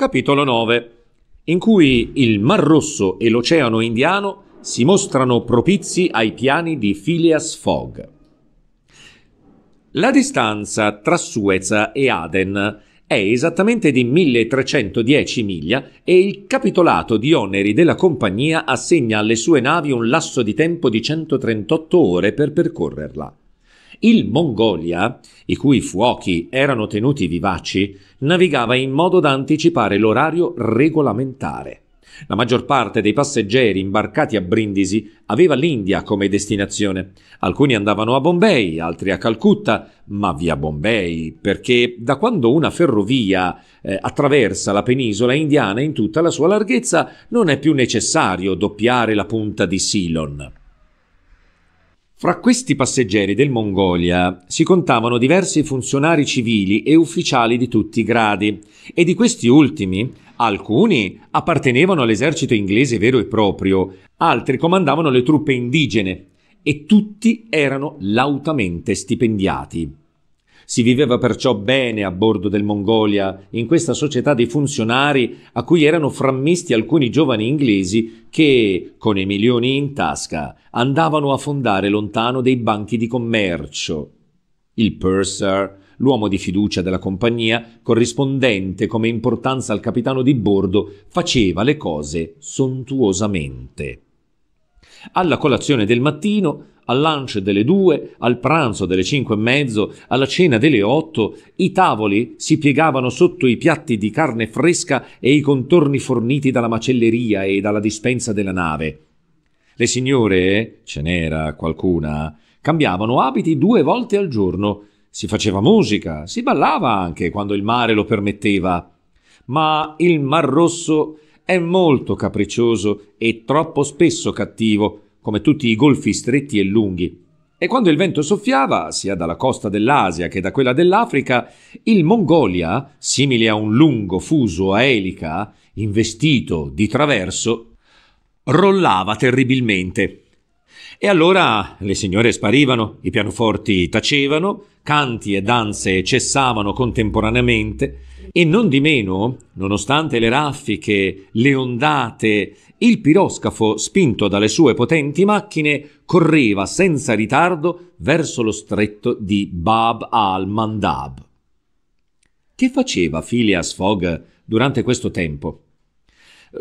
capitolo 9, in cui il Mar Rosso e l'Oceano Indiano si mostrano propizi ai piani di Phileas Fogg. La distanza tra Suez e Aden è esattamente di 1310 miglia e il capitolato di oneri della compagnia assegna alle sue navi un lasso di tempo di 138 ore per percorrerla. Il Mongolia, i cui fuochi erano tenuti vivaci, navigava in modo da anticipare l'orario regolamentare. La maggior parte dei passeggeri imbarcati a Brindisi aveva l'India come destinazione. Alcuni andavano a Bombay, altri a Calcutta, ma via Bombay, perché da quando una ferrovia eh, attraversa la penisola indiana in tutta la sua larghezza non è più necessario doppiare la punta di Ceylon. Fra questi passeggeri del Mongolia si contavano diversi funzionari civili e ufficiali di tutti i gradi, e di questi ultimi alcuni appartenevano all'esercito inglese vero e proprio, altri comandavano le truppe indigene, e tutti erano lautamente stipendiati. Si viveva perciò bene a bordo del Mongolia, in questa società di funzionari a cui erano frammisti alcuni giovani inglesi che, con i milioni in tasca, andavano a fondare lontano dei banchi di commercio. Il purser, l'uomo di fiducia della compagnia, corrispondente come importanza al capitano di bordo, faceva le cose sontuosamente alla colazione del mattino, al lunch delle due, al pranzo delle cinque e mezzo, alla cena delle otto, i tavoli si piegavano sotto i piatti di carne fresca e i contorni forniti dalla macelleria e dalla dispensa della nave. Le signore, ce n'era qualcuna, cambiavano abiti due volte al giorno. Si faceva musica, si ballava anche quando il mare lo permetteva. Ma il Mar Rosso è molto capriccioso e troppo spesso cattivo, come tutti i golfi stretti e lunghi. E quando il vento soffiava, sia dalla costa dell'Asia che da quella dell'Africa, il Mongolia, simile a un lungo fuso a elica, investito di traverso, rollava terribilmente. E allora le signore sparivano, i pianoforti tacevano, canti e danze cessavano contemporaneamente, e non di meno, nonostante le raffiche, le ondate, il piroscafo, spinto dalle sue potenti macchine, correva senza ritardo verso lo stretto di Bab al-Mandab. Che faceva Phileas Fogg durante questo tempo?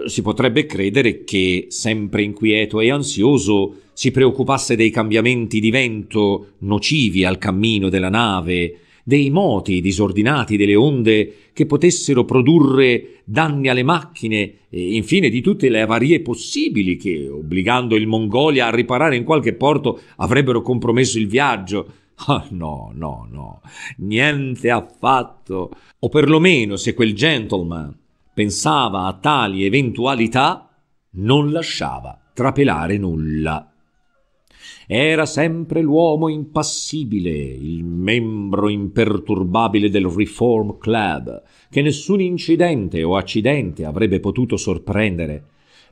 Si potrebbe credere che, sempre inquieto e ansioso, si preoccupasse dei cambiamenti di vento nocivi al cammino della nave, dei moti disordinati delle onde che potessero produrre danni alle macchine e infine di tutte le avarie possibili che, obbligando il Mongolia a riparare in qualche porto, avrebbero compromesso il viaggio. Ah, no, no, no, niente affatto. O perlomeno se quel gentleman pensava a tali eventualità, non lasciava trapelare nulla. Era sempre l'uomo impassibile, il membro imperturbabile del Reform Club, che nessun incidente o accidente avrebbe potuto sorprendere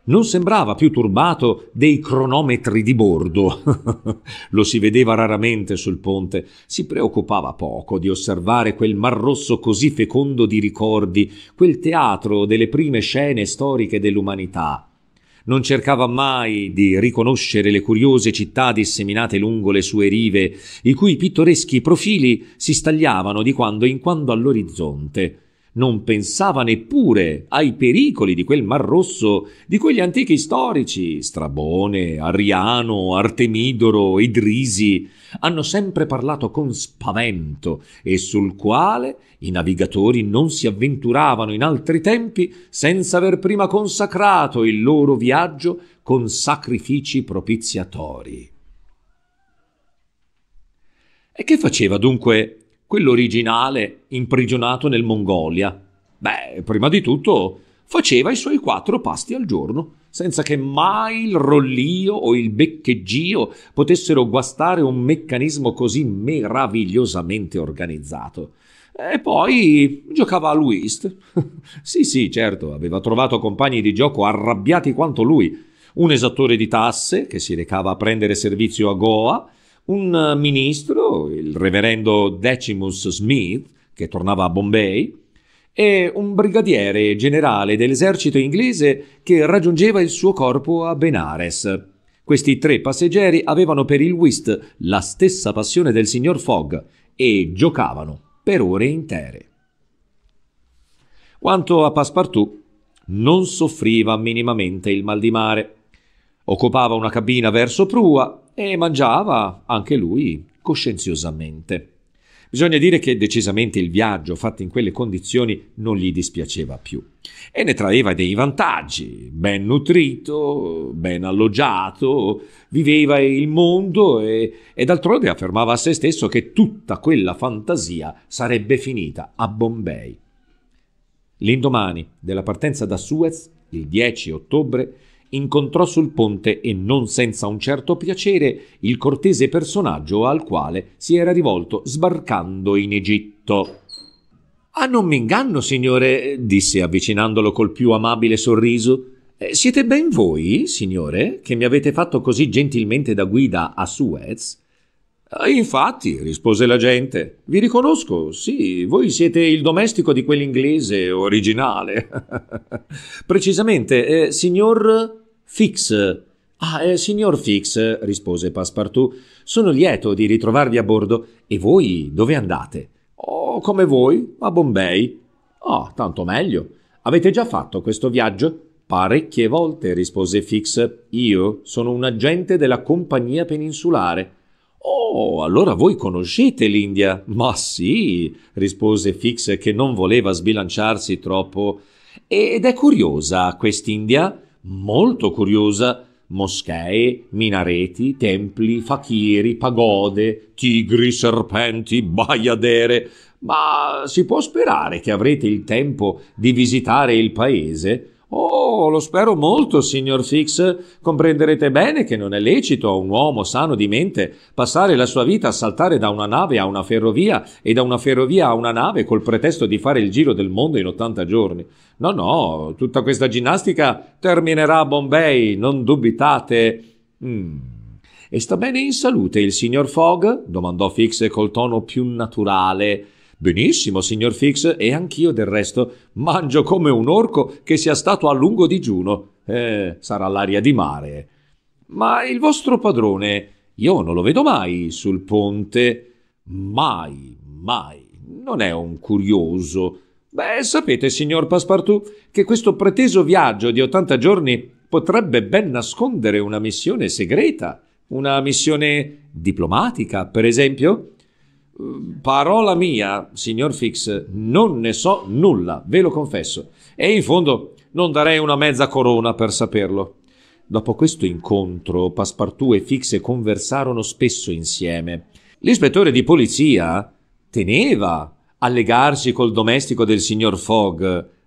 non sembrava più turbato dei cronometri di bordo. Lo si vedeva raramente sul ponte, si preoccupava poco di osservare quel mar rosso così fecondo di ricordi, quel teatro delle prime scene storiche dell'umanità non cercava mai di riconoscere le curiose città disseminate lungo le sue rive, i cui pittoreschi profili si stagliavano di quando in quando all'orizzonte non pensava neppure ai pericoli di quel Mar Rosso di cui gli antichi storici, Strabone, Ariano, Artemidoro, Idrisi, hanno sempre parlato con spavento e sul quale i navigatori non si avventuravano in altri tempi senza aver prima consacrato il loro viaggio con sacrifici propiziatori. E che faceva dunque quell'originale imprigionato nel Mongolia? Beh, prima di tutto faceva i suoi quattro pasti al giorno, senza che mai il rollio o il beccheggio potessero guastare un meccanismo così meravigliosamente organizzato. E poi giocava a Whist. sì, sì, certo, aveva trovato compagni di gioco arrabbiati quanto lui. Un esattore di tasse che si recava a prendere servizio a Goa, un ministro, il reverendo Decimus Smith, che tornava a Bombay, e un brigadiere generale dell'esercito inglese che raggiungeva il suo corpo a Benares. Questi tre passeggeri avevano per il whist la stessa passione del signor Fogg e giocavano per ore intere. Quanto a Passepartout, non soffriva minimamente il mal di mare. Occupava una cabina verso prua e mangiava anche lui coscienziosamente. Bisogna dire che decisamente il viaggio fatto in quelle condizioni non gli dispiaceva più e ne traeva dei vantaggi, ben nutrito, ben alloggiato, viveva il mondo e, e d'altronde affermava a se stesso che tutta quella fantasia sarebbe finita a Bombay. L'indomani della partenza da Suez, il 10 ottobre, incontrò sul ponte e non senza un certo piacere il cortese personaggio al quale si era rivolto sbarcando in Egitto. Ah, non mi inganno, signore, disse avvicinandolo col più amabile sorriso. Eh, siete ben voi, signore, che mi avete fatto così gentilmente da guida a Suez? Eh, infatti, rispose l'agente, vi riconosco, sì, voi siete il domestico di quell'inglese originale. Precisamente, eh, signor Fix. Ah, eh, signor Fix, rispose Passepartout, sono lieto di ritrovarvi a bordo. E voi dove andate? Oh, come voi, a Bombay. Ah, tanto meglio. Avete già fatto questo viaggio? Parecchie volte, rispose Fix. Io sono un agente della compagnia peninsulare. Oh, allora voi conoscete l'India? Ma sì, rispose Fix che non voleva sbilanciarsi troppo. Ed è curiosa quest'India? Molto curiosa. Moschee, minareti, templi, fakiri, pagode, tigri, serpenti, baiadere. Ma si può sperare che avrete il tempo di visitare il paese? Oh, lo spero molto, signor Fix. Comprenderete bene che non è lecito a un uomo sano di mente passare la sua vita a saltare da una nave a una ferrovia e da una ferrovia a una nave col pretesto di fare il giro del mondo in 80 giorni. No, no, tutta questa ginnastica terminerà a Bombay, non dubitate. Mm. E sta bene in salute il signor Fogg? domandò Fix col tono più naturale Benissimo, signor Fix, e anch'io del resto mangio come un orco che sia stato a lungo digiuno. Eh, sarà l'aria di mare. Ma il vostro padrone, io non lo vedo mai sul ponte. Mai, mai. Non è un curioso. Beh, sapete, signor Passepartout, che questo preteso viaggio di 80 giorni potrebbe ben nascondere una missione segreta, una missione diplomatica, per esempio? Eh, parola mia, signor Fix, non ne so nulla, ve lo confesso. E in fondo non darei una mezza corona per saperlo. Dopo questo incontro, Passepartout e Fix conversarono spesso insieme. L'ispettore di polizia teneva a legarsi col domestico del signor Fogg.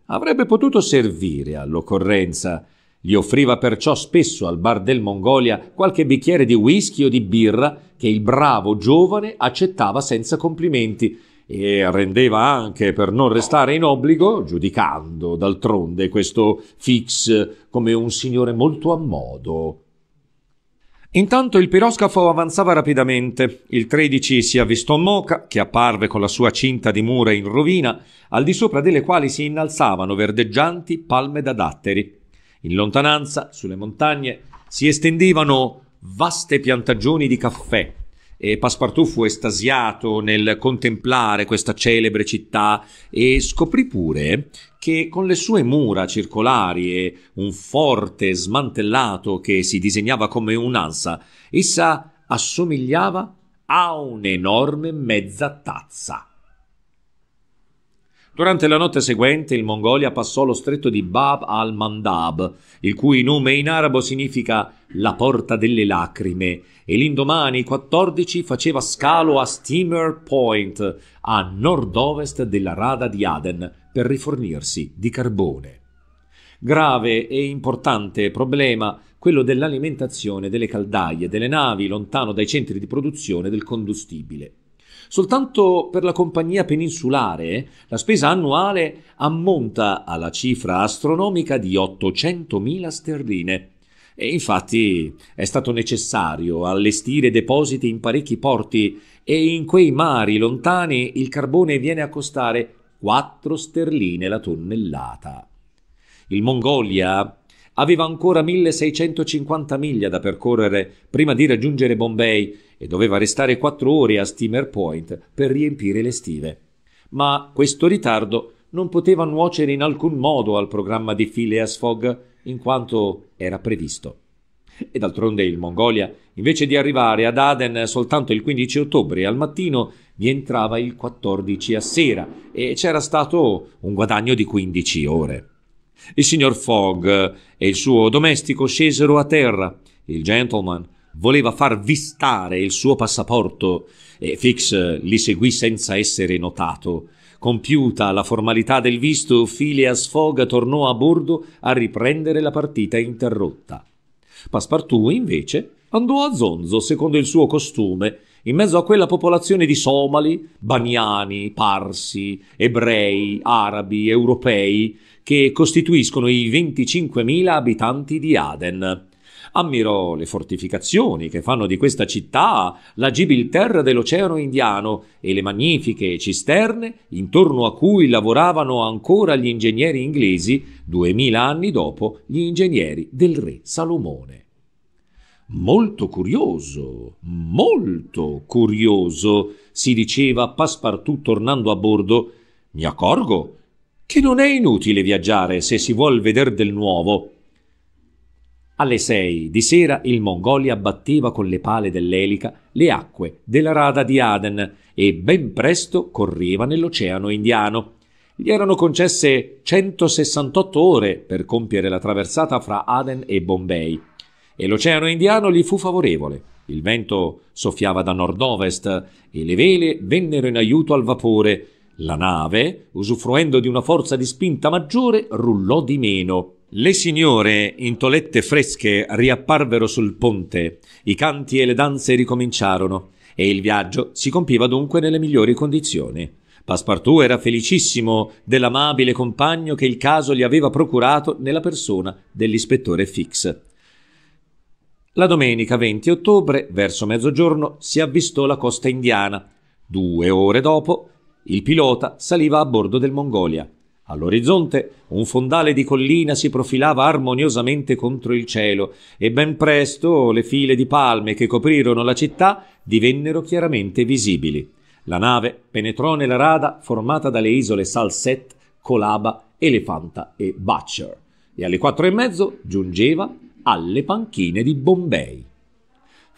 Avrebbe potuto servire all'occorrenza. Gli offriva perciò spesso al bar del Mongolia qualche bicchiere di whisky o di birra che il bravo giovane accettava senza complimenti e rendeva anche per non restare in obbligo, giudicando d'altronde questo Fix come un signore molto a modo. Intanto il piroscafo avanzava rapidamente. Il 13 si avvistò Moca, che apparve con la sua cinta di mura in rovina, al di sopra delle quali si innalzavano verdeggianti palme da datteri. In lontananza, sulle montagne, si estendevano vaste piantagioni di caffè e Passepartout fu estasiato nel contemplare questa celebre città e scoprì pure che con le sue mura circolari e un forte smantellato che si disegnava come un'ansa, essa assomigliava a un'enorme mezza tazza. Durante la notte seguente il Mongolia passò lo stretto di Bab al-Mandab, il cui nome in arabo significa la porta delle lacrime, e l'indomani 14 faceva scalo a Steamer Point, a nord-ovest della rada di Aden, per rifornirsi di carbone. Grave e importante problema quello dell'alimentazione delle caldaie delle navi lontano dai centri di produzione del combustibile. Soltanto per la compagnia peninsulare la spesa annuale ammonta alla cifra astronomica di 800.000 sterline. E infatti è stato necessario allestire depositi in parecchi porti e in quei mari lontani il carbone viene a costare 4 sterline la tonnellata. Il Mongolia Aveva ancora 1650 miglia da percorrere prima di raggiungere Bombay e doveva restare quattro ore a Steamer Point per riempire le stive. Ma questo ritardo non poteva nuocere in alcun modo al programma di Phileas Fogg in quanto era previsto. E d'altronde il Mongolia, invece di arrivare ad Aden soltanto il 15 ottobre al mattino, vi entrava il 14 a sera e c'era stato un guadagno di 15 ore. Il signor Fogg e il suo domestico scesero a terra. Il gentleman voleva far vistare il suo passaporto e Fix li seguì senza essere notato. Compiuta la formalità del visto, Phileas Fogg tornò a bordo a riprendere la partita interrotta. Passepartout, invece, andò a zonzo secondo il suo costume in mezzo a quella popolazione di somali, baniani, parsi, ebrei, arabi, europei, che costituiscono i 25.000 abitanti di Aden. Ammirò le fortificazioni che fanno di questa città la Gibilterra dell'Oceano Indiano e le magnifiche cisterne intorno a cui lavoravano ancora gli ingegneri inglesi, duemila anni dopo gli ingegneri del re Salomone molto curioso, molto curioso, si diceva Passepartout tornando a bordo, mi accorgo che non è inutile viaggiare se si vuol vedere del nuovo. Alle sei di sera il Mongolia batteva con le pale dell'elica le acque della rada di Aden e ben presto correva nell'oceano indiano. Gli erano concesse 168 ore per compiere la traversata fra Aden e Bombay e l'oceano indiano gli fu favorevole. Il vento soffiava da nord-ovest e le vele vennero in aiuto al vapore. La nave, usufruendo di una forza di spinta maggiore, rullò di meno. Le signore, in tolette fresche, riapparvero sul ponte. I canti e le danze ricominciarono e il viaggio si compiva dunque nelle migliori condizioni. Passepartout era felicissimo dell'amabile compagno che il caso gli aveva procurato nella persona dell'ispettore Fix. La domenica 20 ottobre, verso mezzogiorno, si avvistò la costa indiana. Due ore dopo, il pilota saliva a bordo del Mongolia. All'orizzonte un fondale di collina si profilava armoniosamente contro il cielo e ben presto le file di palme che coprirono la città divennero chiaramente visibili. La nave penetrò nella rada formata dalle isole Salset, Colaba, Elefanta e Butcher e alle quattro e mezzo giungeva alle panchine di Bombay.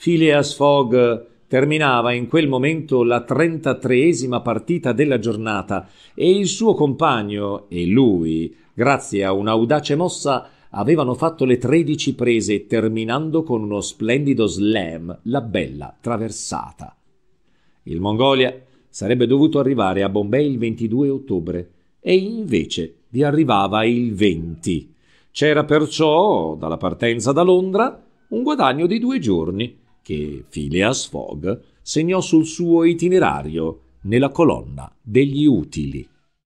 Phileas Fogg terminava in quel momento la trentatreesima partita della giornata e il suo compagno e lui, grazie a un'audace mossa, avevano fatto le tredici prese terminando con uno splendido slam la bella traversata. Il Mongolia sarebbe dovuto arrivare a Bombay il 22 ottobre e invece vi arrivava il 20. C'era perciò, dalla partenza da Londra, un guadagno di due giorni che Phileas Fogg segnò sul suo itinerario nella colonna degli utili.